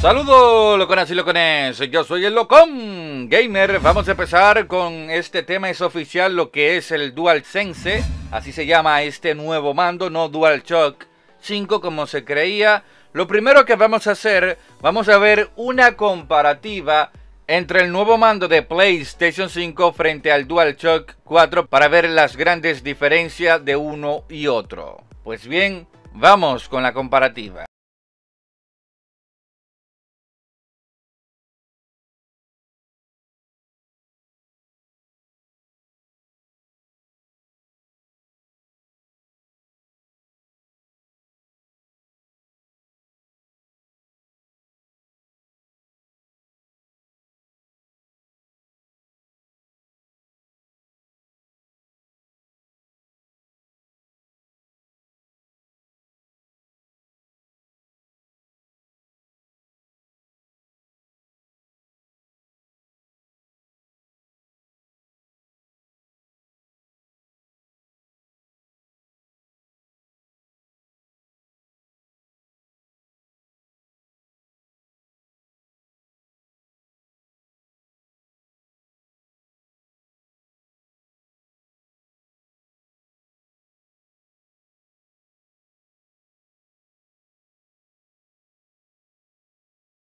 Saludos loconas y locones, yo soy el locón gamer, vamos a empezar con este tema, es oficial lo que es el Dual Sense. así se llama este nuevo mando, no Dual Shock 5 como se creía, lo primero que vamos a hacer, vamos a ver una comparativa entre el nuevo mando de PlayStation 5 frente al DualShock 4 para ver las grandes diferencias de uno y otro. Pues bien, vamos con la comparativa.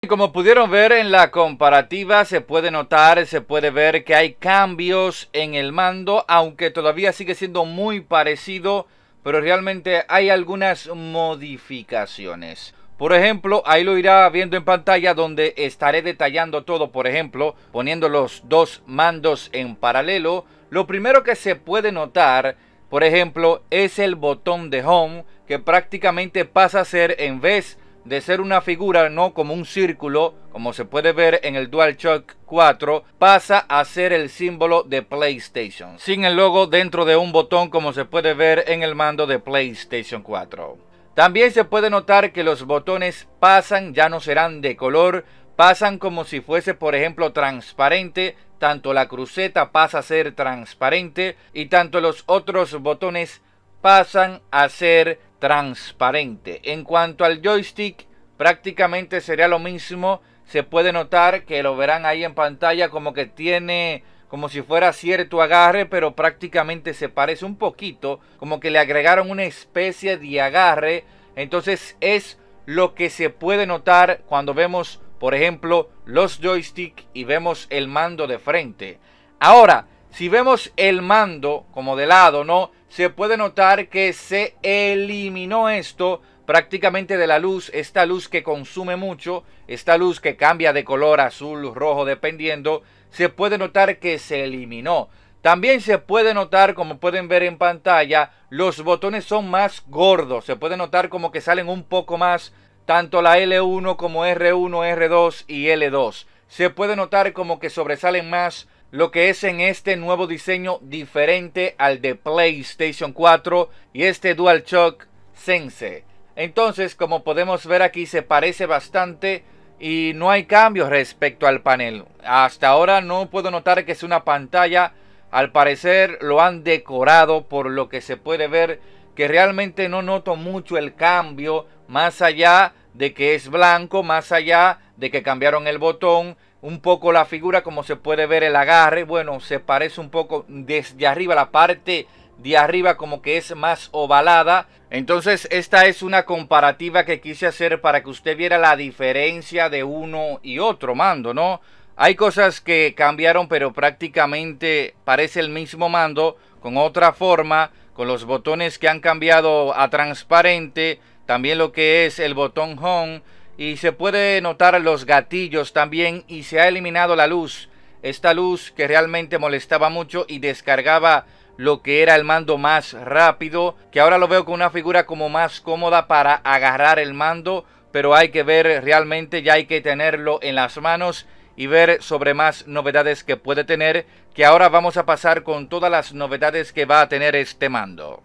Como pudieron ver en la comparativa, se puede notar, se puede ver que hay cambios en el mando, aunque todavía sigue siendo muy parecido, pero realmente hay algunas modificaciones. Por ejemplo, ahí lo irá viendo en pantalla donde estaré detallando todo, por ejemplo, poniendo los dos mandos en paralelo. Lo primero que se puede notar, por ejemplo, es el botón de Home, que prácticamente pasa a ser en vez de ser una figura no como un círculo, como se puede ver en el DualShock 4, pasa a ser el símbolo de PlayStation, sin el logo dentro de un botón como se puede ver en el mando de PlayStation 4. También se puede notar que los botones pasan, ya no serán de color, pasan como si fuese por ejemplo transparente, tanto la cruceta pasa a ser transparente y tanto los otros botones pasan a ser transparente transparente. En cuanto al joystick, prácticamente sería lo mismo. Se puede notar que lo verán ahí en pantalla como que tiene como si fuera cierto agarre, pero prácticamente se parece un poquito, como que le agregaron una especie de agarre. Entonces es lo que se puede notar cuando vemos, por ejemplo, los joysticks y vemos el mando de frente. Ahora, si vemos el mando como de lado, ¿no? se puede notar que se eliminó esto prácticamente de la luz, esta luz que consume mucho, esta luz que cambia de color azul, rojo, dependiendo, se puede notar que se eliminó. También se puede notar, como pueden ver en pantalla, los botones son más gordos, se puede notar como que salen un poco más, tanto la L1 como R1, R2 y L2. Se puede notar como que sobresalen más lo que es en este nuevo diseño diferente al de PlayStation 4 y este DualShock Sense. Entonces, como podemos ver aquí, se parece bastante y no hay cambios respecto al panel. Hasta ahora no puedo notar que es una pantalla. Al parecer lo han decorado por lo que se puede ver que realmente no noto mucho el cambio más allá de que es blanco, más allá de que cambiaron el botón un poco la figura, como se puede ver el agarre, bueno, se parece un poco desde arriba, la parte de arriba como que es más ovalada. Entonces esta es una comparativa que quise hacer para que usted viera la diferencia de uno y otro mando, ¿no? Hay cosas que cambiaron, pero prácticamente parece el mismo mando, con otra forma, con los botones que han cambiado a transparente, también lo que es el botón home, y se puede notar los gatillos también y se ha eliminado la luz. Esta luz que realmente molestaba mucho y descargaba lo que era el mando más rápido, que ahora lo veo con una figura como más cómoda para agarrar el mando, pero hay que ver realmente, ya hay que tenerlo en las manos y ver sobre más novedades que puede tener, que ahora vamos a pasar con todas las novedades que va a tener este mando.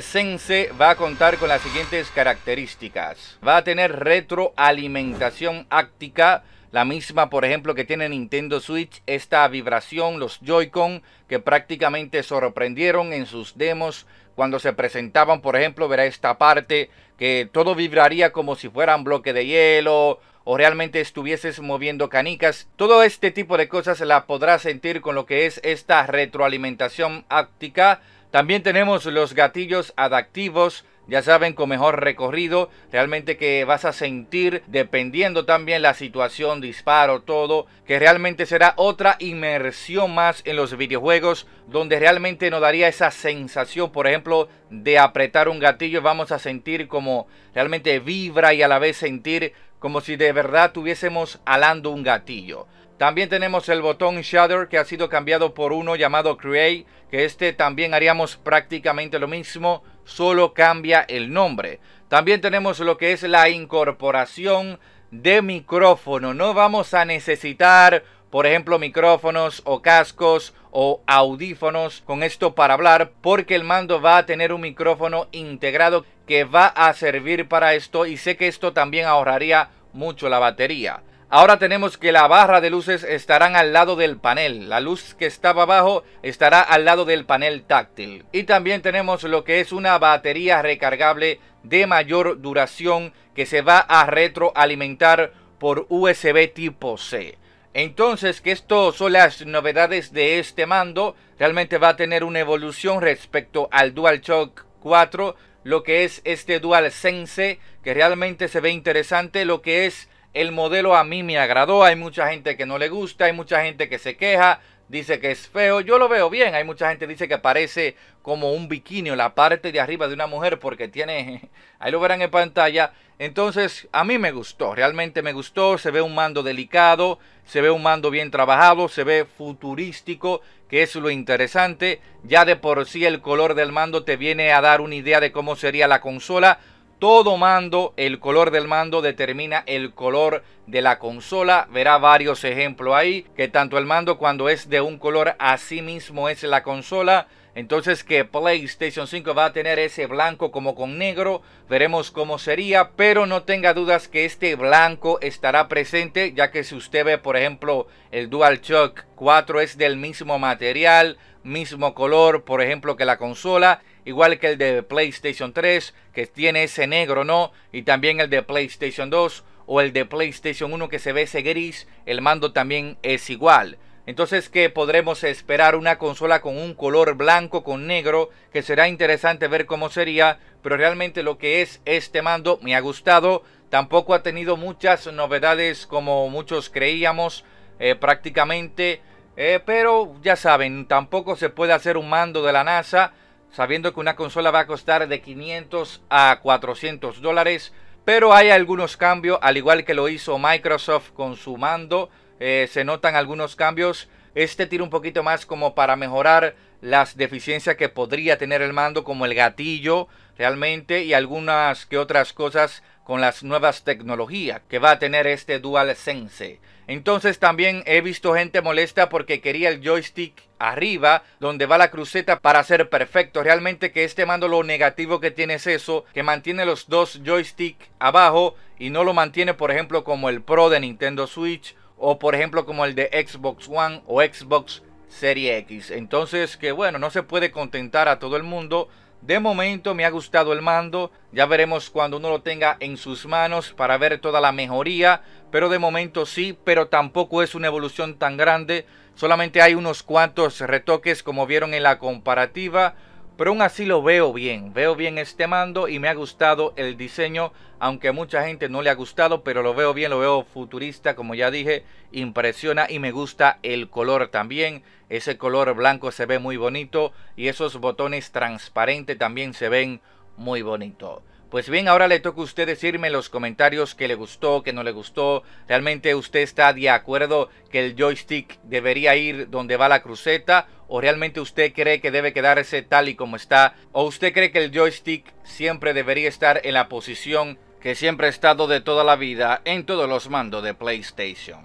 Sense va a contar con las siguientes características. Va a tener retroalimentación áctica, la misma por ejemplo que tiene Nintendo Switch, esta vibración, los Joy-Con que prácticamente sorprendieron en sus demos cuando se presentaban, por ejemplo, verá esta parte que todo vibraría como si fuera un bloque de hielo o realmente estuvieses moviendo canicas. Todo este tipo de cosas la podrás sentir con lo que es esta retroalimentación áctica también tenemos los gatillos adaptivos ya saben, con mejor recorrido, realmente que vas a sentir, dependiendo también la situación, disparo, todo, que realmente será otra inmersión más en los videojuegos, donde realmente nos daría esa sensación, por ejemplo, de apretar un gatillo, vamos a sentir como realmente vibra y a la vez sentir como si de verdad tuviésemos alando un gatillo. También tenemos el botón Shutter. que ha sido cambiado por uno llamado Create, que este también haríamos prácticamente lo mismo, solo cambia el nombre. También tenemos lo que es la incorporación de micrófono, no vamos a necesitar por ejemplo micrófonos o cascos o audífonos con esto para hablar porque el mando va a tener un micrófono integrado que va a servir para esto y sé que esto también ahorraría mucho la batería. Ahora tenemos que la barra de luces estarán al lado del panel. La luz que estaba abajo estará al lado del panel táctil. Y también tenemos lo que es una batería recargable de mayor duración que se va a retroalimentar por USB tipo C. Entonces, que esto son las novedades de este mando. Realmente va a tener una evolución respecto al DualShock 4, lo que es este DualSense, que realmente se ve interesante, lo que es el modelo a mí me agradó, hay mucha gente que no le gusta, hay mucha gente que se queja, dice que es feo. Yo lo veo bien. Hay mucha gente que dice que parece como un bikini, la parte de arriba de una mujer, porque tiene. Ahí lo verán en pantalla. Entonces, a mí me gustó. Realmente me gustó. Se ve un mando delicado. Se ve un mando bien trabajado. Se ve futurístico, que es lo interesante. Ya de por sí el color del mando te viene a dar una idea de cómo sería la consola todo mando, el color del mando determina el color de la consola. Verá varios ejemplos ahí, que tanto el mando cuando es de un color, así mismo es la consola. Entonces que PlayStation 5 va a tener ese blanco como con negro, veremos cómo sería, pero no tenga dudas que este blanco estará presente, ya que si usted ve por ejemplo el DualShock 4 es del mismo material, mismo color por ejemplo que la consola, igual que el de PlayStation 3, que tiene ese negro, ¿no? Y también el de PlayStation 2 o el de PlayStation 1 que se ve ese gris, el mando también es igual. Entonces que podremos esperar una consola con un color blanco con negro, que será interesante ver cómo sería, pero realmente lo que es este mando me ha gustado, tampoco ha tenido muchas novedades como muchos creíamos eh, prácticamente, eh, pero ya saben, tampoco se puede hacer un mando de la NASA, sabiendo que una consola va a costar de 500 a 400 dólares, pero hay algunos cambios, al igual que lo hizo Microsoft con su mando, eh, se notan algunos cambios. Este tira un poquito más como para mejorar las deficiencias que podría tener el mando, como el gatillo realmente y algunas que otras cosas con las nuevas tecnologías que va a tener este DualSense. Entonces también he visto gente molesta porque quería el joystick arriba donde va la cruceta para ser perfecto. Realmente que este mando lo negativo que tiene es eso, que mantiene los dos joysticks abajo y no lo mantiene por ejemplo como el Pro de Nintendo Switch o por ejemplo como el de Xbox One o Xbox Series X. Entonces que bueno, no se puede contentar a todo el mundo. De momento me ha gustado el mando, ya veremos cuando uno lo tenga en sus manos para ver toda la mejoría, pero de momento sí, pero tampoco es una evolución tan grande, solamente hay unos cuantos retoques como vieron en la comparativa, pero aún así lo veo bien, veo bien este mando y me ha gustado el diseño, aunque a mucha gente no le ha gustado, pero lo veo bien, lo veo futurista, como ya dije, impresiona y me gusta el color también. Ese color blanco se ve muy bonito y esos botones transparentes también se ven muy bonitos pues bien, ahora le toca a usted decirme en los comentarios que le gustó, que no le gustó. ¿Realmente usted está de acuerdo que el joystick debería ir donde va la cruceta? ¿O realmente usted cree que debe quedarse tal y como está? ¿O usted cree que el joystick siempre debería estar en la posición que siempre ha estado de toda la vida en todos los mandos de PlayStation?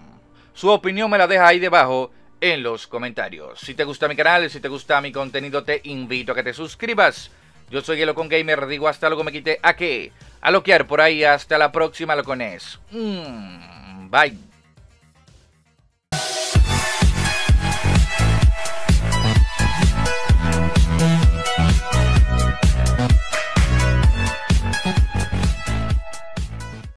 Su opinión me la deja ahí debajo en los comentarios. Si te gusta mi canal, si te gusta mi contenido, te invito a que te suscribas yo soy el con Gamer, digo hasta luego, me quite a qué? A loquear por ahí, hasta la próxima, locones. Mm, bye.